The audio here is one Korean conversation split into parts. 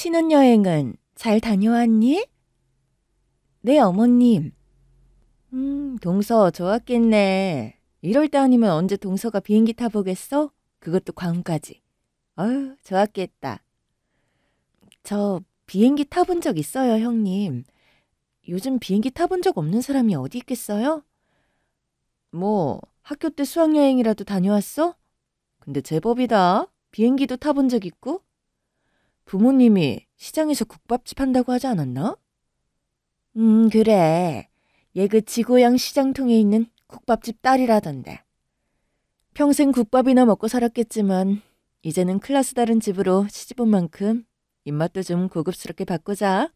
신혼여행은 잘 다녀왔니? 네, 어머님. 음, 동서 좋았겠네. 이럴 때 아니면 언제 동서가 비행기 타보겠어? 그것도 괌까지. 어휴, 좋았겠다. 저 비행기 타본 적 있어요, 형님. 요즘 비행기 타본 적 없는 사람이 어디 있겠어요? 뭐, 학교 때 수학여행이라도 다녀왔어? 근데 제법이다. 비행기도 타본 적 있고. 부모님이 시장에서 국밥집 한다고 하지 않았나? 음, 그래. 얘 그 지고양 시장통에 있는 국밥집 딸이라던데. 평생 국밥이나 먹고 살았겠지만 이제는 클라스 다른 집으로 시집 온 만큼 입맛도 좀 고급스럽게 바꾸자.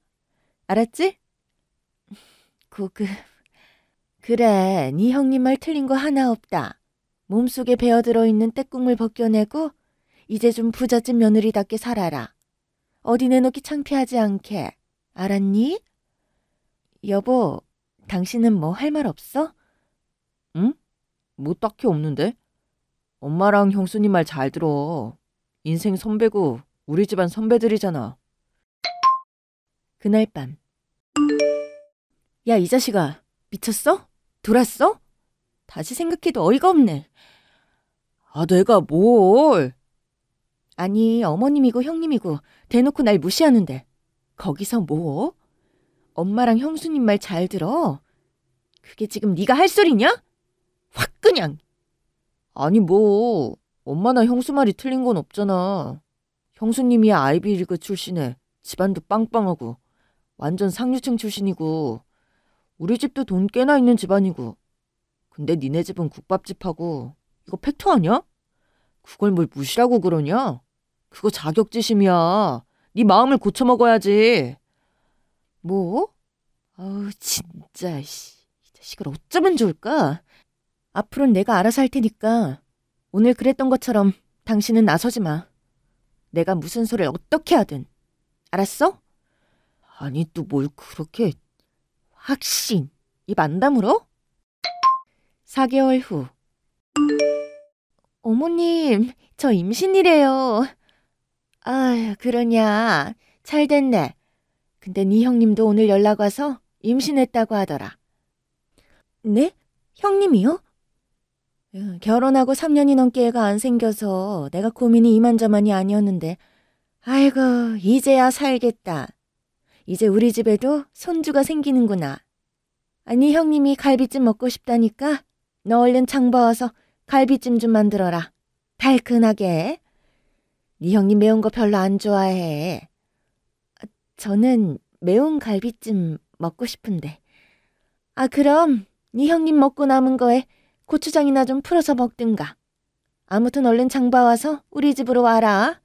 알았지? 고급. 그래, 네 형님 말 틀린 거 하나 없다. 몸속에 베어들어 있는 떼국을 벗겨내고 이제 좀 부잣집 며느리답게 살아라. 어디 내놓기 창피하지 않게. 알았니? 여보, 당신은 뭐 할 말 없어? 응? 뭐 딱히 없는데? 엄마랑 형수님 말 잘 들어. 인생 선배고 우리 집안 선배들이잖아. 그날 밤. 야, 이 자식아. 미쳤어? 돌았어? 다시 생각해도 어이가 없네. 아, 내가 뭘. 아니, 어머님이고 형님이고 대놓고 날 무시하는데 거기서 뭐? 엄마랑 형수님 말 잘 들어. 그게 지금 네가 할 소리냐? 확 그냥. 아니 뭐 엄마나 형수 말이 틀린 건 없잖아. 형수님이 아이비리그 출신에 집안도 빵빵하고 완전 상류층 출신이고 우리 집도 돈 꽤나 있는 집안이고 근데 니네 집은 국밥집하고 이거 팩트 아니야? 그걸 뭘 무시라고 그러냐? 그거 자격지심이야. 네 마음을 고쳐먹어야지. 뭐? 아우 진짜 씨. 이 자식을 어쩌면 좋을까? 앞으로는 내가 알아서 할 테니까 오늘 그랬던 것처럼 당신은 나서지 마. 내가 무슨 소리를 어떻게 하든. 알았어? 아니 또 뭘 그렇게 확신 입안 다물어? 4개월 후 어머님, 저 임신이래요. 아휴, 그러냐. 잘 됐네. 근데 네 형님도 오늘 연락 와서 임신했다고 하더라. 네? 형님이요? 결혼하고 3년이 넘게 애가 안 생겨서 내가 고민이 이만저만이 아니었는데, 아이고, 이제야 살겠다. 이제 우리 집에도 손주가 생기는구나. 아니, 형님이 갈비찜 먹고 싶다니까? 너 얼른 장봐와서 갈비찜 좀 만들어라. 달큰하게. 네 형님 매운 거 별로 안 좋아해. 저는 매운 갈비찜 먹고 싶은데. 아, 그럼 네 형님 먹고 남은 거에 고추장이나 좀 풀어서 먹든가. 아무튼 얼른 장 봐 와서 우리 집으로 와라.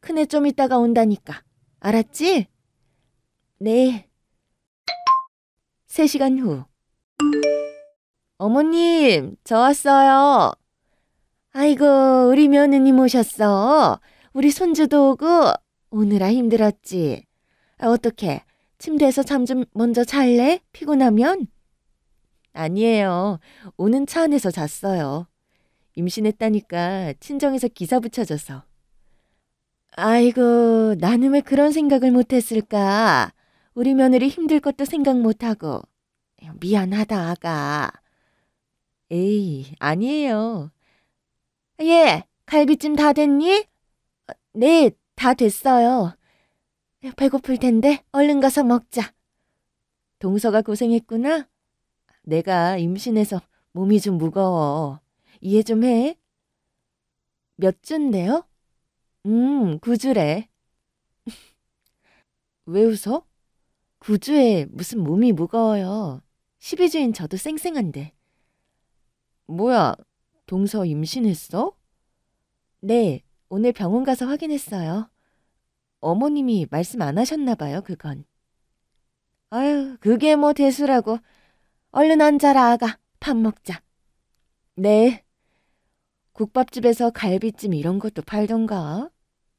큰애 좀 있다가 온다니까. 알았지? 네. 3시간 후. 어머님, 저 왔어요. 아이고, 우리 며느님 오셨어. 우리 손주도 오고 오느라 힘들었지. 아, 어떡해 침대에서 잠 좀 먼저 잘래? 피곤하면? 아니에요. 오는 차 안에서 잤어요. 임신했다니까 친정에서 기사 붙여줘서. 아이고, 나는 왜 그런 생각을 못했을까? 우리 며느리 힘들 것도 생각 못하고. 미안하다, 아가. 에이, 아니에요. 예, 갈비찜 다 됐니? 어, 네, 다 됐어요. 배고플 텐데 얼른 가서 먹자. 동서가 고생했구나. 내가 임신해서 몸이 좀 무거워. 이해 좀 해. 몇 주인데요? 음, 구주래왜 웃어? 구주에 무슨 몸이 무거워요. 12주인 저도 쌩쌩한데. 뭐야, 동서 임신했어? 네, 오늘 병원 가서 확인했어요. 어머님이 말씀 안 하셨나 봐요, 그건. 아유, 그게 뭐 대수라고. 얼른 앉아라, 아가. 밥 먹자. 네. 국밥집에서 갈비찜 이런 것도 팔던가?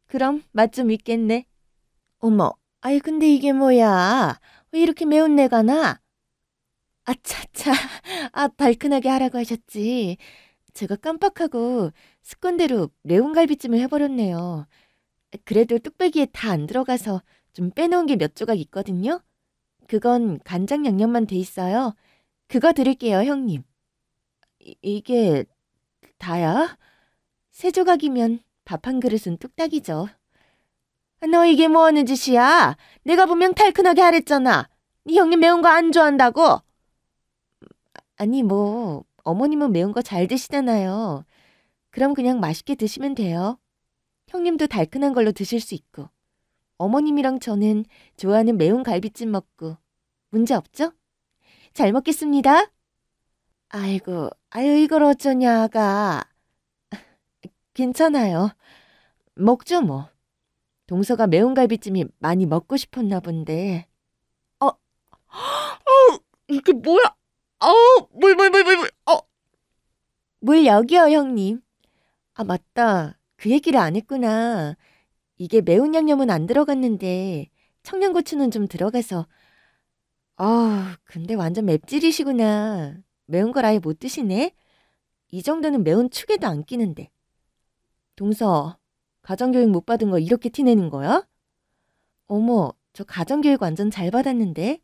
그럼 맛 좀 있겠네. 어머, 아이 근데 이게 뭐야? 왜 이렇게 매운 내가 나? 아차차, 아, 발끈하게 하라고 하셨지. 제가 깜빡하고 습관대로 매운갈비찜을 해버렸네요. 그래도 뚝배기에 다 안 들어가서 좀 빼놓은 게 몇 조각 있거든요. 그건 간장 양념만 돼 있어요. 그거 드릴게요, 형님. 이, 이게 다야? 세 조각이면 밥 한 그릇은 뚝딱이죠. 너 이게 뭐 하는 짓이야? 내가 분명 탈끈하게 하랬잖아. 네 형님 매운 거 안 좋아한다고. 아니, 뭐, 어머님은 매운 거 잘 드시잖아요. 그럼 그냥 맛있게 드시면 돼요. 형님도 달큰한 걸로 드실 수 있고. 어머님이랑 저는 좋아하는 매운 갈비찜 먹고. 문제 없죠? 잘 먹겠습니다. 아이고, 아유, 이걸 어쩌냐, 가 괜찮아요. 먹죠, 뭐. 동서가 매운 갈비찜이 많이 먹고 싶었나 본데. 어, 어, 이게 뭐야? 어우, 물, 물, 물, 물, 물, 어. 물 여기요, 형님. 아, 맞다. 그 얘기를 안 했구나. 이게 매운 양념은 안 들어갔는데 청양고추는 좀 들어가서 아, 근데 완전 맵찔이시구나. 매운 걸 아예 못 드시네. 이 정도는 매운 축에도 안 끼는데. 동서, 가정교육 못 받은 거 이렇게 티내는 거야? 어머, 저 가정교육 완전 잘 받았는데.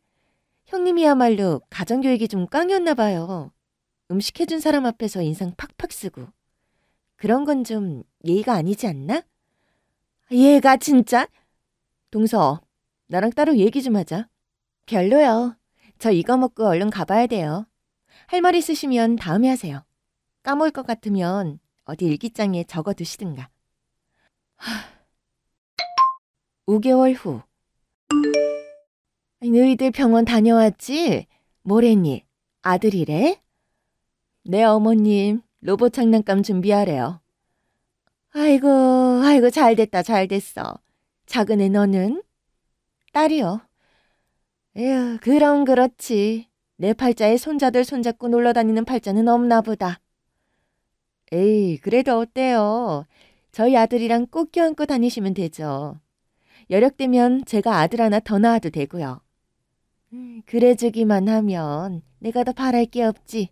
형님이야말로 가정교육이 좀 깡이었나 봐요. 음식 해준 사람 앞에서 인상 팍팍 쓰고. 그런 건 좀 예의가 아니지 않나? 얘가 진짜? 동서, 나랑 따로 얘기 좀 하자. 별로요. 저 이거 먹고 얼른 가봐야 돼요. 할 말 있으시면 다음에 하세요. 까먹을 것 같으면 어디 일기장에 적어두시든가. 하... 5개월 후 너희들 병원 다녀왔지? 뭐랬니? 아들이래? 네, 어머님. 로봇 장난감 준비하래요. 아이고, 아이고, 잘 됐다, 잘 됐어. 작은 애 너는? 딸이요. 에휴, 그럼 그렇지. 내 팔자에 손자들 손잡고 놀러 다니는 팔자는 없나 보다. 에이, 그래도 어때요? 저희 아들이랑 꼭 껴안고 다니시면 되죠. 여력되면 제가 아들 하나 더 낳아도 되고요. 그래주기만 하면 내가 더 바랄 게 없지.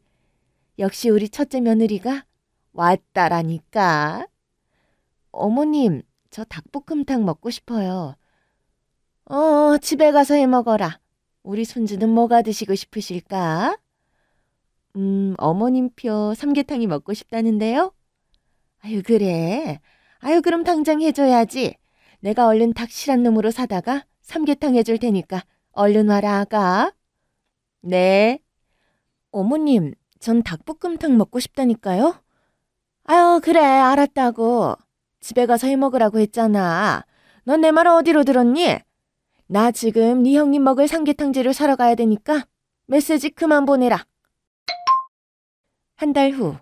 역시 우리 첫째 며느리가 왔다라니까. 어머님, 저 닭볶음탕 먹고 싶어요. 어, 집에 가서 해 먹어라. 우리 손주는 뭐가 드시고 싶으실까? 음, 어머님표 삼계탕이 먹고 싶다는데요? 아유, 그래. 아유, 그럼 당장 해줘야지. 내가 얼른 닭실한 놈으로 사다가 삼계탕 해줄 테니까 얼른 와라, 아가. 네. 어머님, 전 닭볶음탕 먹고 싶다니까요? 아유, 그래, 알았다고. 집에 가서 해 먹으라고 했잖아. 넌 내 말 어디로 들었니? 나 지금 네 형님 먹을 삼계탕 재료 사러 가야 되니까 메시지 그만 보내라. 한 달 후.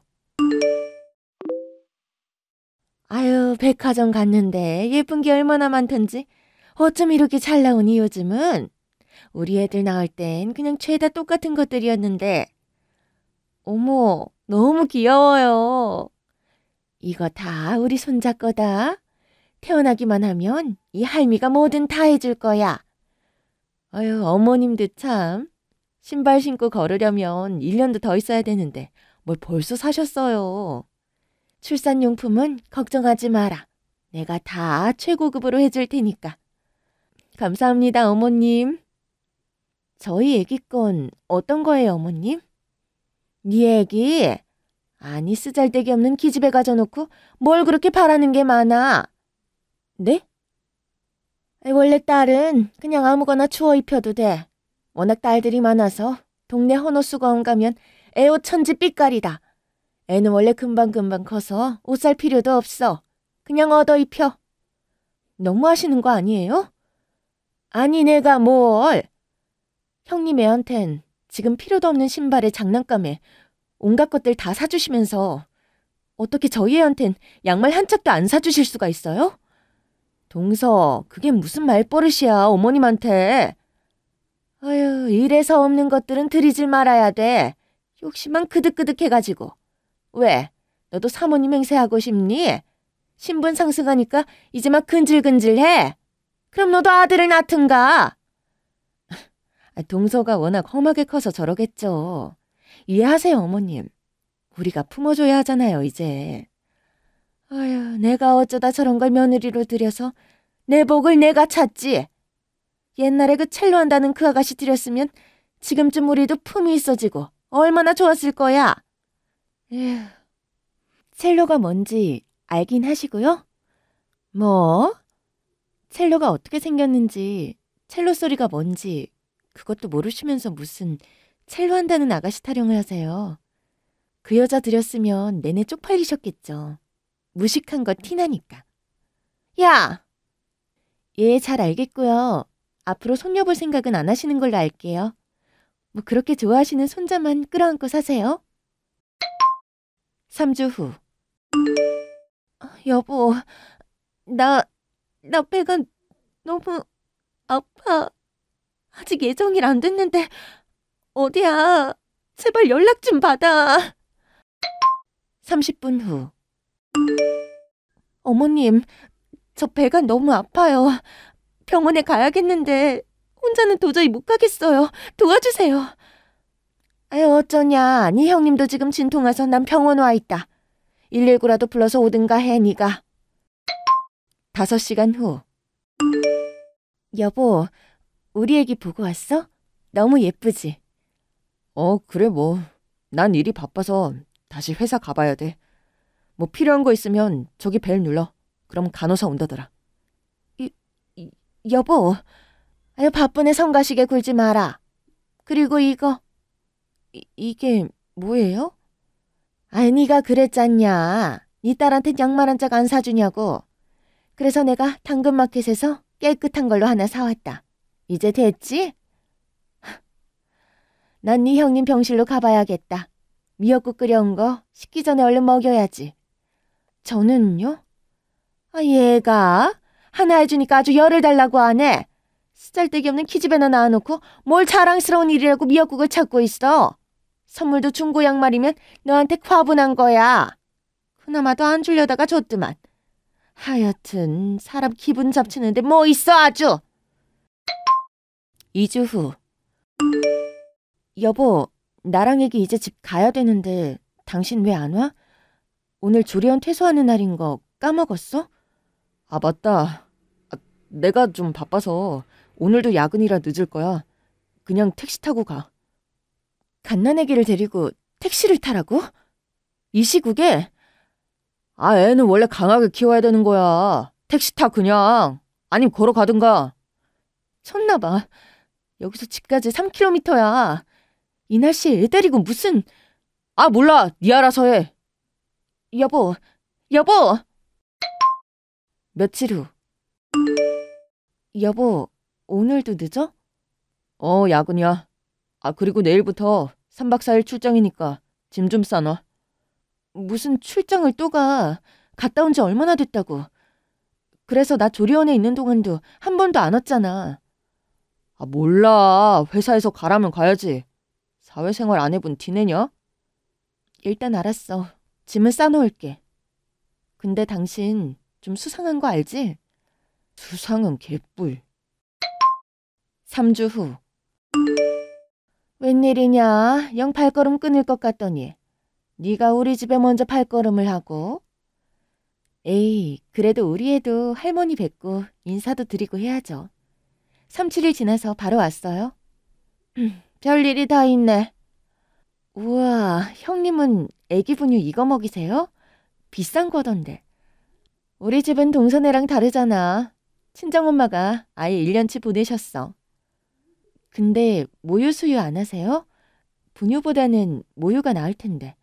아유, 백화점 갔는데 예쁜 게 얼마나 많던지. 어쩜 이렇게 잘 나오니 요즘은? 우리 애들 낳을 땐 그냥 죄다 똑같은 것들이었는데, 어머, 너무 귀여워요. 이거 다 우리 손자 거다. 태어나기만 하면 이 할미가 뭐든 다 해줄 거야. 아유, 어머님도 참. 신발 신고 걸으려면 1년도 더 있어야 되는데 뭘 벌써 사셨어요. 출산용품은 걱정하지 마라. 내가 다 최고급으로 해줄 테니까. 감사합니다, 어머님. 저희 애기 건 어떤 거예요, 어머님? 네 애기? 아니, 쓰잘데기 없는 기집애 가져놓고 뭘 그렇게 바라는 게 많아. 네? 원래 딸은 그냥 아무거나 추워 입혀도 돼. 워낙 딸들이 많아서 동네 헌옷수거원 가면 애 옷 천지 삐깔이다. 애는 원래 금방금방 커서 옷 살 필요도 없어. 그냥 얻어 입혀. 너무 하시는 거 아니에요? 아니 내가 뭘. 형님 애한텐 지금 필요도 없는 신발에 장난감에 온갖 것들 다 사주시면서 어떻게 저희 애한텐 양말 한 짝도 안 사주실 수가 있어요? 동서, 그게 무슨 말버릇이야, 어머님한테. 아휴 이래서 없는 것들은 드리질 말아야 돼. 욕심만 그득그득해가지고. 왜? 너도 사모님 행세하고 싶니? 신분 상승하니까 이제 막 근질근질해. 그럼 너도 아들을 낳든가. 아, 동서가 워낙 험하게 커서 저러겠죠. 이해하세요, 어머님. 우리가 품어줘야 하잖아요, 이제. 아휴, 내가 어쩌다 저런 걸 며느리로 들여서 내 복을 내가 찾지. 옛날에 그 첼로 한다는 그 아가씨 들였으면 지금쯤 우리도 품이 있어지고 얼마나 좋았을 거야. 에휴, 첼로가 뭔지 알긴 하시고요? 뭐? 첼로가 어떻게 생겼는지, 첼로 소리가 뭔지 그것도 모르시면서 무슨 첼로 한다는 아가씨 타령을 하세요. 그 여자 들였으면 내내 쪽팔리셨겠죠. 무식한 거 티나니까. 야! 예, 잘 알겠고요. 앞으로 손녀 볼 생각은 안 하시는 걸로 알게요. 뭐 그렇게 좋아하시는 손자만 끌어안고 사세요. 3주 후. 아, 여보, 나, 나 배가 너무 아파. 아직 예정일 안 됐는데 어디야? 제발 연락 좀 받아. 30분 후. 어머님, 저 배가 너무 아파요. 병원에 가야겠는데 혼자는 도저히 못 가겠어요. 도와주세요. 아유, 어쩌냐. 아 형님도 지금 진통 와서 난 병원 와 있다. 119라도 불러서 오든가 해, 네가. 5시간 후. 여보, 우리 애기 보고 왔어? 너무 예쁘지? 어, 그래 뭐. 난 일이 바빠서 다시 회사 가봐야 돼. 뭐 필요한 거 있으면 저기 벨 눌러. 그럼 간호사 온다더라. 이, 이, 여보, 아유 바쁜 애 성가시게 굴지 마라. 그리고 이거. 이, 이게 뭐예요? 아이 니가 그랬잖냐. 니 네 딸한테 양말 한 짝 안 사주냐고. 그래서 내가 당근마켓에서 깨끗한 걸로 하나 사왔다. 이제 됐지? 난네 형님 병실로 가봐야겠다. 미역국 끓여온 거 식기 전에 얼른 먹여야지. 저는요? 아, 얘가 하나 해주니까 아주 열을 달라고 하네. 쓰잘데기 없는 키집에나 낳아놓고 뭘 자랑스러운 일이라고 미역국을 찾고 있어. 선물도 중고 양말이면 너한테 과분한 거야. 그나마도 안 주려다가 줬더만. 하여튼 사람 기분 잡치는데 뭐 있어 아주. 2주 후. 여보, 나랑 애기 이제 집 가야 되는데 당신 왜 안 와? 오늘 조리원 퇴소하는 날인 거 까먹었어? 아, 맞다. 아, 내가 좀 바빠서 오늘도 야근이라 늦을 거야. 그냥 택시 타고 가. 갓난애기를 데리고 택시를 타라고? 이 시국에? 아, 애는 원래 강하게 키워야 되는 거야. 택시 타, 그냥. 아님 걸어가든가. 쳤나봐. 여기서 집까지 3km야. 이 날씨에 애 데리고 무슨... 아, 몰라. 니 알아서 해. 여보, 여보! 며칠 후. 여보, 오늘도 늦어? 어, 야근이야. 아, 그리고 내일부터 3박 4일 출장이니까 짐 좀 싸놔. 무슨 출장을 또 가. 갔다 온 지 얼마나 됐다고. 그래서 나 조리원에 있는 동안도 한 번도 안 왔잖아. 아, 몰라. 회사에서 가라면 가야지. 사회생활 안 해본 티내냐? 일단 알았어. 짐을 싸놓을게. 근데 당신 좀 수상한 거 알지? 수상은 개뿔. 3주 후. 웬일이냐? 영 발걸음 끊을 것 같더니 네가 우리 집에 먼저 발걸음을 하고 에이, 그래도 우리 애도 할머니 뵙고 인사도 드리고 해야죠. 3, 7일 지나서 바로 왔어요. 음, 별일이 다 있네. 우와, 형님은 애기 분유 이거 먹이세요? 비싼 거던데. 우리 집은 동선애랑 다르잖아. 친정엄마가 아예 1년치 보내셨어. 근데 모유 수유 안 하세요? 분유보다는 모유가 나을 텐데.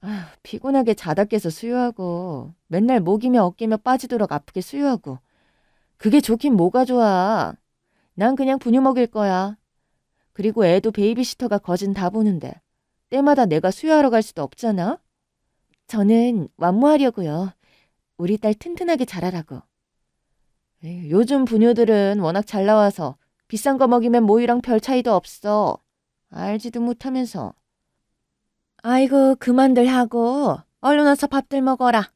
아휴, 피곤하게 자다 깨서 수유하고 맨날 목이며 어깨며 빠지도록 아프게 수유하고 그게 좋긴 뭐가 좋아. 난 그냥 분유 먹일 거야. 그리고 애도 베이비시터가 거진 다 보는데 때마다 내가 수유하러 갈 수도 없잖아. 저는 완모하려고요. 우리 딸 튼튼하게 자라라고. 에이, 요즘 분유들은 워낙 잘 나와서 비싼 거 먹이면 모유랑 별 차이도 없어. 알지도 못하면서. 아이고 그만들 하고 얼른 와서 밥들 먹어라.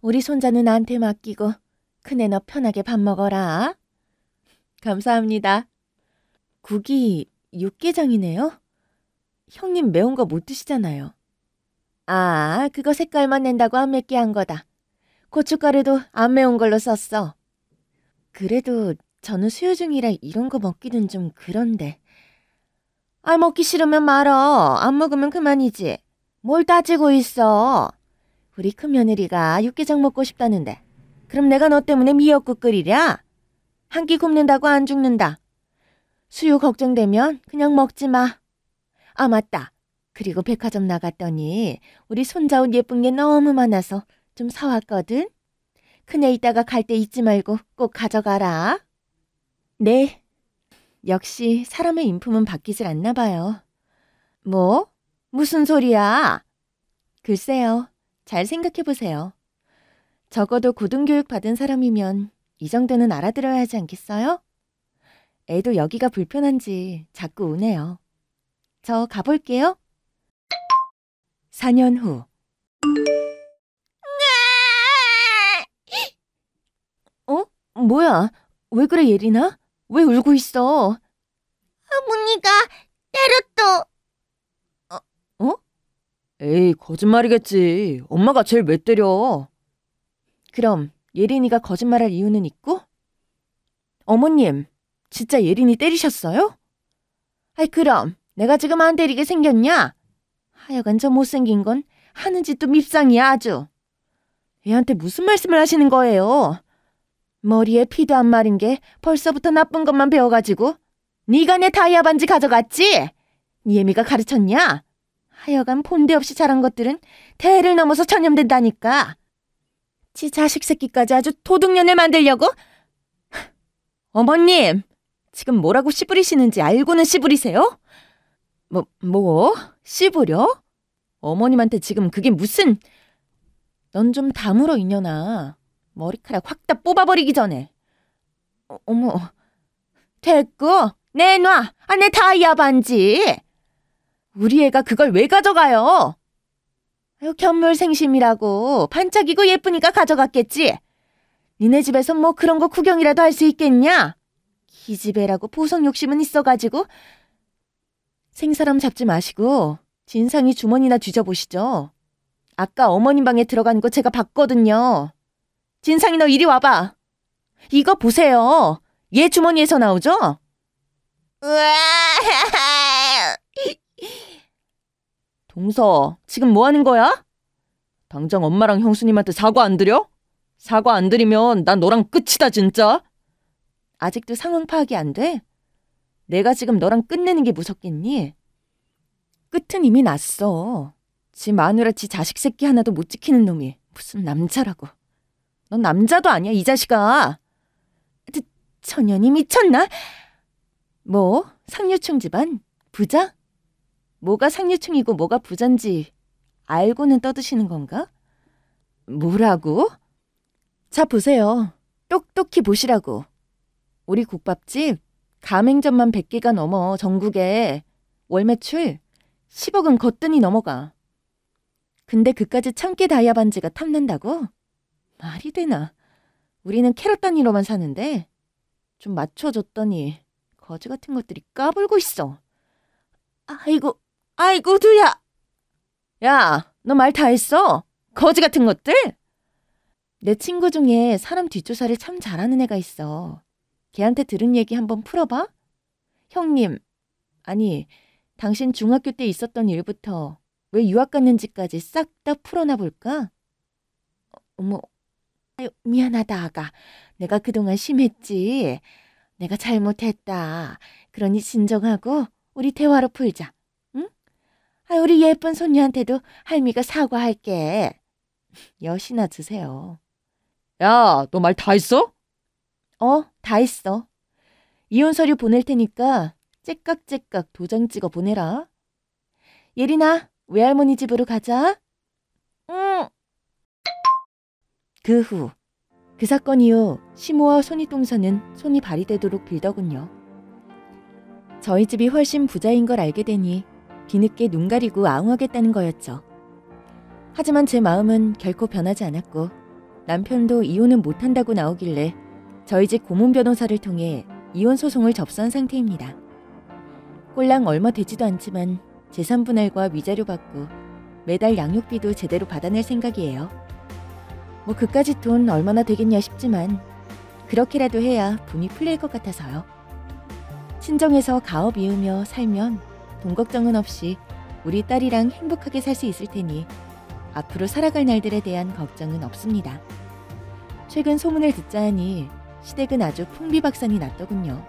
우리 손자는 나한테 맡기고 큰애 너 편하게 밥 먹어라. 감사합니다. 국이 육개장이네요? 형님 매운 거 못 드시잖아요. 아, 그거 색깔만 낸다고 안 맵게 한 거다. 고춧가루도 안 매운 걸로 썼어. 그래도 저는 수요 중이라 이런 거 먹기는 좀 그런데. 아, 먹기 싫으면 말어. 안 먹으면 그만이지. 뭘 따지고 있어. 우리 큰며느리가 육개장 먹고 싶다는데. 그럼 내가 너 때문에 미역국 끓이랴? 한 끼 굶는다고 안 죽는다. 수유 걱정되면 그냥 먹지 마. 아, 맞다. 그리고 백화점 나갔더니 우리 손자 옷 예쁜 게 너무 많아서 좀 사왔거든. 큰애 이따가 갈 때 잊지 말고 꼭 가져가라. 네. 역시 사람의 인품은 바뀌질 않나 봐요. 뭐? 무슨 소리야? 글쎄요. 잘 생각해 보세요. 적어도 고등교육 받은 사람이면 이 정도는 알아들어야 하지 않겠어요? 애도 여기가 불편한지 자꾸 우네요. 저 가볼게요. 4년 후. 어? 뭐야? 왜 그래, 예린아? 왜 울고 있어? 어머니가 때렸어. 어? 어? 에이, 거짓말이겠지. 엄마가 제일 왜 때려. 그럼 예린이가 거짓말할 이유는 있고? 어머님, 진짜 예린이 때리셨어요? 아이 그럼 내가 지금 안 때리게 생겼냐? 하여간 저 못생긴 건 하는 짓도 밉상이야 아주. 애한테 무슨 말씀을 하시는 거예요? 머리에 피도 안 마른 게 벌써부터 나쁜 것만 배워가지고 네가 내 다이아 반지 가져갔지? 예미가 가르쳤냐? 하여간 본데 없이 자란 것들은 대를 넘어서 전염된다니까. 지 자식 새끼까지 아주 도둑년을 만들려고? 어머님, 지금 뭐라고 씨부리시는지 알고는 씨부리세요? 뭐, 뭐? 씨부려? 어머님한테 지금 그게 무슨... 넌 좀 다물어, 이년아. 머리카락 확 다 뽑아버리기 전에. 어, 어머, 됐고, 내놔! 안에 아, 다이아 반지! 우리 애가 그걸 왜 가져가요? 견물 생심이라고 반짝이고 예쁘니까 가져갔겠지. 니네 집에서 뭐 그런 거 구경이라도 할 수 있겠냐? 기집애라고 보석 욕심은 있어가지고 생사람 잡지 마시고 진상이 주머니나 뒤져보시죠. 아까 어머님 방에 들어간 거 제가 봤거든요. 진상이 너 이리 와봐. 이거 보세요. 얘 주머니에서 나오죠? 우아 동서, 지금 뭐 하는 거야? 당장 엄마랑 형수님한테 사과 안 드려? 사과 안 드리면 난 너랑 끝이다, 진짜. 아직도 상황 파악이 안 돼? 내가 지금 너랑 끝내는 게 무섭겠니? 끝은 이미 났어. 지 마누라 지 자식 새끼 하나도 못 지키는 놈이 무슨 남자라고. 넌 남자도 아니야, 이 자식아. 천연이 미쳤나? 뭐, 상류층 집안? 부자? 뭐가 상류층이고 뭐가 부잔지 알고는 떠드시는 건가? 뭐라고? 자 보세요. 똑똑히 보시라고. 우리 국밥집 가맹점만 100개가 넘어 전국에 월 매출 10억은 거뜬히 넘어가. 근데 그까지 참깨 다이아 반지가 탐난다고? 말이 되나. 우리는 캐럿 단위로만 사는데 좀 맞춰줬더니 거지 같은 것들이 까불고 있어. 아이고 아이고, 두야! 야, 너 말 다 했어? 거지 같은 것들? 내 친구 중에 사람 뒷조사를 참 잘하는 애가 있어. 걔한테 들은 얘기 한번 풀어봐. 형님, 아니, 당신 중학교 때 있었던 일부터 왜 유학 갔는지까지 싹 다 풀어나 볼까? 어머, 아유, 미안하다, 아가. 내가 그동안 심했지. 내가 잘못했다. 그러니 진정하고 우리 대화로 풀자. 아, 우리 예쁜 손녀한테도 할미가 사과할게. 여신아 드세요. 야, 너 말 다 했어? 어, 다 했어. 이혼 서류 보낼 테니까 째깍째깍 도장 찍어 보내라. 예린아, 외할머니 집으로 가자. 응. 그 후, 그 사건 이후 시모와 손이 동사는 손이 발이 되도록 빌더군요. 저희 집이 훨씬 부자인 걸 알게 되니 뒤늦게 눈 가리고 아웅하겠다는 거였죠. 하지만 제 마음은 결코 변하지 않았고 남편도 이혼은 못한다고 나오길래 저희 집 고문 변호사를 통해 이혼 소송을 접수한 상태입니다. 꼴랑 얼마 되지도 않지만 재산분할과 위자료 받고 매달 양육비도 제대로 받아낼 생각이에요. 뭐 그까지 돈 얼마나 되겠냐 싶지만 그렇게라도 해야 분이 풀릴 것 같아서요. 친정에서 가업 이으며 살면 돈 걱정은 없이 우리 딸이랑 행복하게 살 수 있을 테니 앞으로 살아갈 날들에 대한 걱정은 없습니다. 최근 소문을 듣자 하니 시댁은 아주 풍비박산이 났더군요.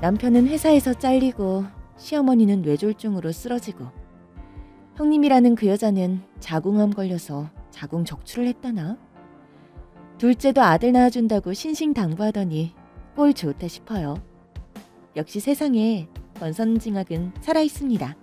남편은 회사에서 잘리고 시어머니는 뇌졸중으로 쓰러지고 형님이라는 그 여자는 자궁암 걸려서 자궁 적출을 했다나? 둘째도 아들 낳아준다고 신신당부하더니 꼴 좋다 싶어요. 역시 세상에 원선징악은 살아있습니다.